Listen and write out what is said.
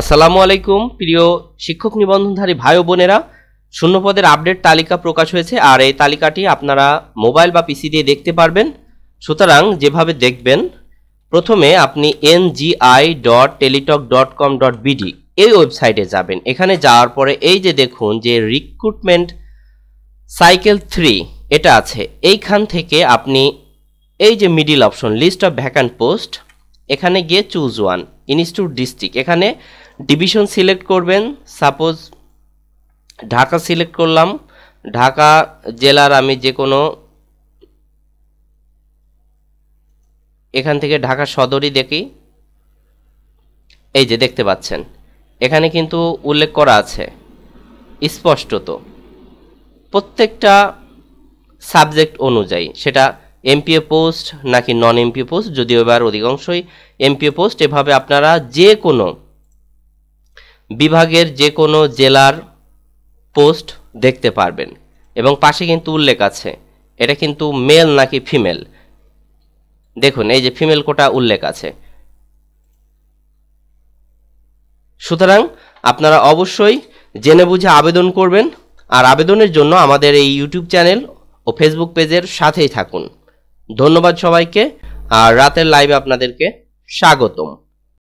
আসসালামু আলাইকুম প্রিয় শিক্ষক নিবন্ধনধারী ভাই বোনেরা শূন্যপদের আপডেট তালিকা প্রকাশ হয়েছে আর এই তালিকাটি আপনারা মোবাইল বা পিসি দিয়ে দেখতে পারবেন সুতরাং যেভাবে দেখবেন প্রথমে আপনি N I dot Teletalk dot com dot BD এই ওয়েবসাইটে যাবেন এখানে যাওয়ার পরে এই যে দেখুন যে রিক্রুটমেন্ট সাইকেল থ্রি এটা আছে এইখান থেকে আপনি এই যে middle option list of vacant post এখানে গিয়ে চুজ ওয়ান ইনস্টিটিউট ডিস্ট্রিক্ট এখানে ডিভিশন সিলেক্ট করবেন সাপোজ ঢাকা সিলেক্ট করলাম ঢাকা জেলার আমি যে কোনো এখান থেকে ঢাকা সদরই দেখি এই যে দেখতে পাচ্ছেন এখানে কিন্তু উল্লেখ করা আছে স্পষ্টত প্রত্যেকটা সাবজেক্ট অনুযায়ী সেটা এমপিও পোস্ট নাকি নন এমপিও পোস্ট যদিও এবার অধিকাংশই এমপিও পোস্ট এভাবে আপনারা যে কোনো বিভাগের যে কোনো জেলার পোস্ট দেখতে পারবেন এবং পাশে কিন্তু উল্লেখ আছে এটা কিন্তু মেল নাকি ফিমেল দেখুন এই যে ফিমেল কোটা উল্লেখ আছে সুতরাং আপনারা অবশ্যই জেনে বুঝে আবেদন করবেন আর আবেদনের জন্য আমাদের এই ইউটিউব চ্যানেল ও ফেসবুক পেজের সাথেই থাকুন ধন্যবাদ সবাইকে আর রাতের লাইভে আপনাদেরকে স্বাগতম